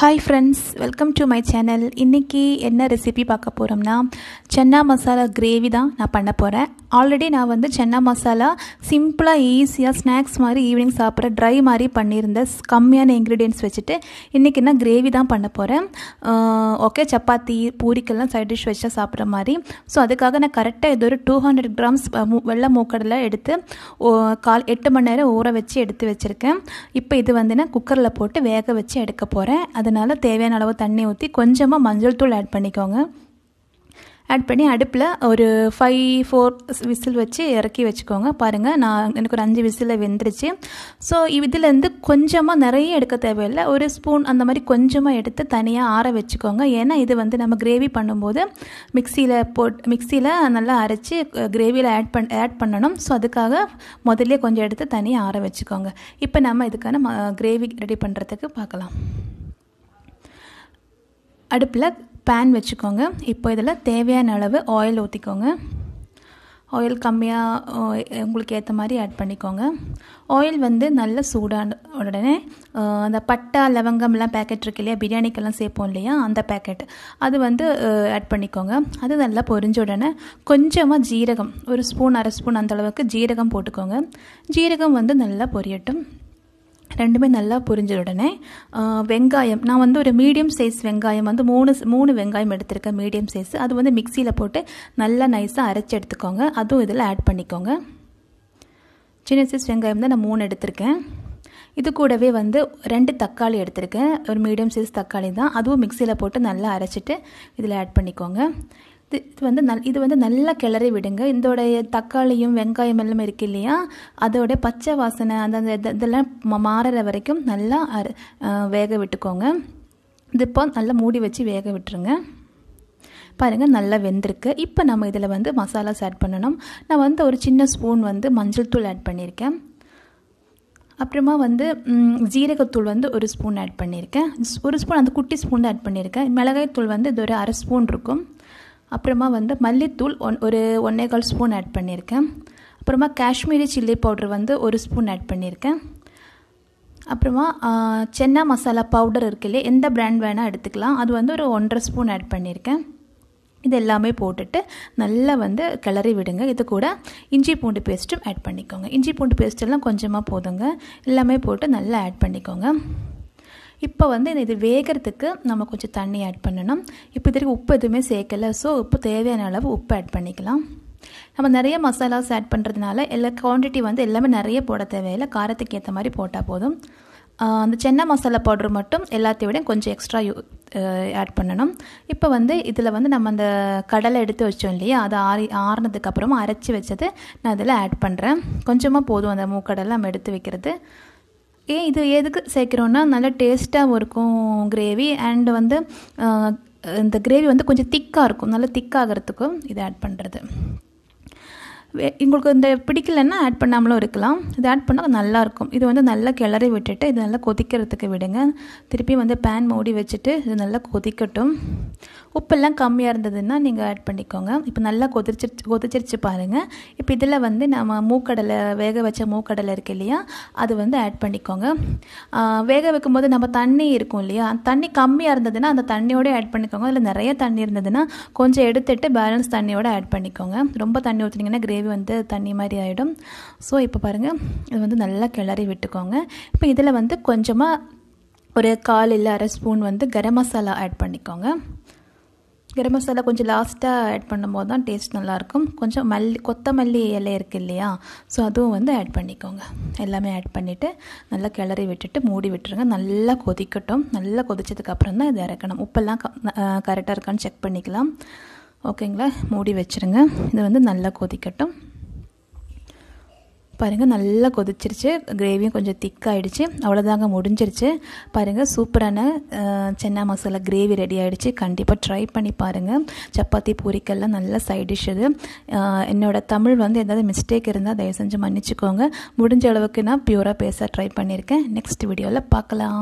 hi friends welcome to my channel இன்றைக்கி என்ன recipe பார்க்க போகிறோம்னா சென்னா மசாலா கிரேவி தான் நான் பண்ண போகிறேன் ஆல்ரெடி நான் வந்து சென்னா மசாலா சிம்பிளாக ஈஸியாக ஸ்நாக்ஸ் மாதிரி ஈவினிங் சாப்பிட்ற ட்ரை மாதிரி பண்ணியிருந்தேன் கம்மியான இன்க்ரீடியன்ஸ் வச்சுட்டு இன்றைக்கி நான் கிரேவி தான் பண்ண போகிறேன் ஓகே சப்பாத்தி பூரிக்கெல்லாம் சைட் டிஷ் வச்சா சாப்பிட்ற மாதிரி ஸோ அதுக்காக நான் கரெக்டாக இது ஒரு டூ ஹண்ட்ரட் கிராம்ஸ் வெள்ளை மூக்கடலை எடுத்து கால் எட்டு மணி நேரம் ஊற வச்சு எடுத்து வச்சுருக்கேன் இப்போ இது வந்து நான் குக்கரில் போட்டு வேக வச்சு எடுக்க போகிறேன் அது அதனால் தேவையான அளவு தண்ணி ஊற்றி கொஞ்சமாக மஞ்சள் தூள் ஆட் பண்ணிக்கோங்க ஆட் பண்ணி அடுப்பில் ஒரு ஃபைவ் ஃபோர் விசில் வச்சு இறக்கி வச்சுக்கோங்க பாருங்கள் நான் எனக்கு ஒரு அஞ்சு விசிலில் வெந்துருச்சு ஸோ இதுலேருந்து கொஞ்சமாக நிறைய எடுக்க தேவையில்லை ஒரு ஸ்பூன் அந்த மாதிரி கொஞ்சமாக எடுத்து தனியாக ஆற வச்சுக்கோங்க ஏன்னா இது வந்து நம்ம கிரேவி பண்ணும்போது மிக்சியில் போட் மிக்சியில் நல்லா அரைச்சி கிரேவியில் ஆட் பண் ஆட் பண்ணணும் ஸோ அதுக்காக முதல்ல கொஞ்சம் எடுத்து தனியாக ஆற வச்சுக்கோங்க இப்போ நம்ம இதுக்கான கிரேவி ரெடி பண்ணுறதுக்கு பார்க்கலாம் அடுப்பில் பேன் வச்சுக்கோங்க இப்போ இதில் தேவையான அளவு ஆயில் ஊற்றிக்கோங்க ஆயில் கம்மியாக உங்களுக்கு ஏற்ற மாதிரி ஆட் பண்ணிக்கோங்க ஆயில் வந்து நல்ல சூடான உடனே அந்த பட்டா லவங்கம்லாம் பேக்கெட் இருக்கு இல்லையா பிரியாணிக்கெல்லாம் சேர்ப்போம் இல்லையா அந்த பேக்கெட் அது வந்து ஆட் பண்ணிக்கோங்க அது நல்லா பொரிஞ்ச உடனே கொஞ்சமாக ஜீரகம் ஒரு ஸ்பூன் அரை ஸ்பூன் அந்தளவுக்கு ஜீரகம் போட்டுக்கோங்க ஜீரகம் வந்து நல்லா பொரியட்டும் ரெண்டுமே நல்லா புரிஞ்ச உடனே வெங்காயம் நான் வந்து ஒரு மீடியம் சைஸ் வெங்காயம் வந்து மூணு மூணு வெங்காயம் எடுத்திருக்கேன் மீடியம் சைஸ் அது வந்து மிக்சியில் போட்டு நல்லா நைஸாக அரைச்சி எடுத்துக்கோங்க அதுவும் இதில் ஆட் பண்ணிக்கோங்க சின்ன சைஸ் வெங்காயம் தான் நான் மூணு எடுத்திருக்கேன் இது கூடவே வந்து ரெண்டு தக்காளி எடுத்திருக்கேன் ஒரு மீடியம் சைஸ் தக்காளி தான் அதுவும் மிக்சியில் போட்டு நல்லா அரைச்சிட்டு இதில் ஆட் பண்ணிக்கோங்க இது வந்து நல் இது வந்து நல்லா கிளறி விடுங்க இதோடைய தக்காளியும் வெங்காயம் எல்லாம் இருக்கு இல்லையா அதோடைய பச்சை வாசனை அந்த இதெல்லாம் மாறுற வரைக்கும் நல்லா வேக விட்டுக்கோங்க இது இப்போ நல்லா மூடி வச்சு வேக விட்டுருங்க பாருங்கள் நல்லா வெந்திருக்கு இப்போ நம்ம இதில் வந்து மசாலாஸ் ஆட் பண்ணணும் நான் வந்து ஒரு சின்ன ஸ்பூன் வந்து மஞ்சள் தூள் ஆட் பண்ணியிருக்கேன் அப்புறமா வந்து ஜீரகத்தூள் வந்து ஒரு ஸ்பூன் ஆட் பண்ணியிருக்கேன் ஒரு ஸ்பூன் அந்த குட்டி ஸ்பூன் தான் ஆட் பண்ணியிருக்கேன் மிளகாய்த்தூள் வந்து இது ஒரு அரை ஸ்பூன் இருக்கும் அப்புறமா வந்து மல்லித்தூள் ஒன் ஒரு ஒன்றே கால் ஸ்பூன் ஆட் பண்ணியிருக்கேன் அப்புறமா காஷ்மீரி சில்லி பவுட்ரு வந்து ஒரு ஸ்பூன் ஆட் பண்ணியிருக்கேன் அப்புறமா சென்னா மசாலா பவுடர் இருக்குல்லையே எந்த பிராண்ட் வேணால் எடுத்துக்கலாம் அது வந்து ஒரு ஒன்றரை ஸ்பூன் ஆட் பண்ணியிருக்கேன் இது எல்லாமே போட்டுட்டு நல்லா வந்து கிளறி விடுங்க இது கூட இஞ்சி பூண்டு பேஸ்ட்டும் ஆட் பண்ணிக்கோங்க இஞ்சி பூண்டு பேஸ்ட்டெல்லாம் கொஞ்சமாக போதுங்க எல்லாமே போட்டு நல்லா ஆட் பண்ணிக்கோங்க இப்போ வந்து இது வேகிறதுக்கு நம்ம கொஞ்சம் தண்ணி ஆட் பண்ணணும் இப்போ இதற்கு உப்பு எதுவுமே சேர்க்கலை ஸோ உப்பு தேவையான அளவு உப்பு ஆட் பண்ணிக்கலாம் நம்ம நிறைய மசாலாஸ் ஆட் பண்ணுறதுனால எல்லா குவான்டிட்டி வந்து எல்லாமே நிறைய போட தேவையில்லை காரத்துக்கு ஏற்ற மாதிரி போட்டால் போதும் அந்த சென்னை மசாலா பவுடர் மட்டும் எல்லாத்தையும் விட கொஞ்சம் எக்ஸ்ட்ரா யூ ஆட் பண்ணணும் இப்போ வந்து இதில் வந்து நம்ம அந்த கடலை எடுத்து வச்சோம் இல்லையா அதை ஆறி ஆறினதுக்கப்புறமா அரைச்சி வச்சது நான் இதில் ஆட் பண்ணுறேன் கொஞ்சமாக போதும் அந்த மூக்கடலை நம்ம எடுத்து வைக்கிறது ஏன் இது எதுக்கு சேர்க்குறோன்னா நல்லா டேஸ்ட்டாகவும் இருக்கும் கிரேவி அண்டு வந்து இந்த கிரேவி வந்து கொஞ்சம் திக்காக இருக்கும் நல்லா திக்காகிறதுக்கும் இதை ஆட் பண்ணுறது உங்களுக்கு இந்த பிடிக்கலன்னா ஆட் பண்ணாமலும் இருக்கலாம் இது ஆட் பண்ணால் நல்லாயிருக்கும் இது வந்து நல்லா கிளறி விட்டுட்டு இது நல்லா கொதிக்கிறதுக்கு விடுங்க திருப்பி வந்து பேன் மூடி வச்சுட்டு இது நல்லா கொதிக்கட்டும் உப்பெல்லாம் கம்மியாக இருந்ததுன்னா நீங்கள் ஆட் பண்ணிக்கோங்க இப்போ நல்லா கொதிச்சிருச்சு கொதிச்சிருச்சு பாருங்கள் இப்போ இதில் வந்து நம்ம மூக்கடலை வேக வச்ச மூக்கடலை இருக்கு இல்லையா அது வந்து ஆட் பண்ணிக்கோங்க வேக வைக்கும்போது நம்ம தண்ணி இருக்கும் இல்லையா தண்ணி கம்மியாக இருந்ததுன்னா அந்த தண்ணியோட ஆட் பண்ணிக்கோங்க இல்லை நிறைய தண்ணி இருந்ததுன்னா கொஞ்சம் எடுத்துட்டு பேலன்ஸ் தண்ணியோட ஆட் பண்ணிக்கோங்க ரொம்ப தண்ணி ஊற்றுனீங்கன்னா கிரேவி கிரேவி வந்து தண்ணி மாதிரி ஆகிடும் ஸோ இப்போ பாருங்கள் இது வந்து நல்லா கிளறி விட்டுக்கோங்க இப்போ இதில் வந்து கொஞ்சமாக ஒரு கால் இல்லை அரை ஸ்பூன் வந்து கரம் மசாலா ஆட் பண்ணிக்கோங்க கரம் மசாலா கொஞ்சம் லாஸ்ட்டாக ஆட் பண்ணும்போது தான் டேஸ்ட் நல்லாயிருக்கும் கொஞ்சம் மல்லி கொத்தமல்லி இலை இருக்குது இல்லையா ஸோ அதுவும் வந்து ஆட் பண்ணிக்கோங்க எல்லாமே ஆட் பண்ணிவிட்டு நல்லா கிளறி விட்டுட்டு மூடி விட்டுருங்க நல்லா கொதிக்கட்டும் நல்லா கொதிச்சதுக்கப்புறம் தான் இது இறக்கணும் உப்பெல்லாம் கரெக்டாக இருக்கான்னு செக் பண்ணிக்கலாம் ஓகேங்களா மூடி வச்சுருங்க இது வந்து நல்லா கொதிக்கட்டும் பாருங்கள் நல்லா கொதிச்சிருச்சு கிரேவியும் கொஞ்சம் திக்காகிடுச்சு அவ்வளோதாங்க முடிஞ்சிருச்சு பாருங்கள் சூப்பரான சென்னா மசாலா கிரேவி ரெடி ஆகிடுச்சு கண்டிப்பாக ட்ரை பண்ணி பாருங்கள் சப்பாத்தி பூரிக்கெல்லாம் நல்ல சைடிஷ் இது என்னோடய தமிழ் வந்து எதாவது மிஸ்டேக் இருந்தால் தயவு செஞ்சு மன்னிச்சுக்கோங்க முடிஞ்ச அளவுக்கு நான் பியூராக பேச ட்ரை பண்ணியிருக்கேன் நெக்ஸ்ட் வீடியோவில் பார்க்கலாம்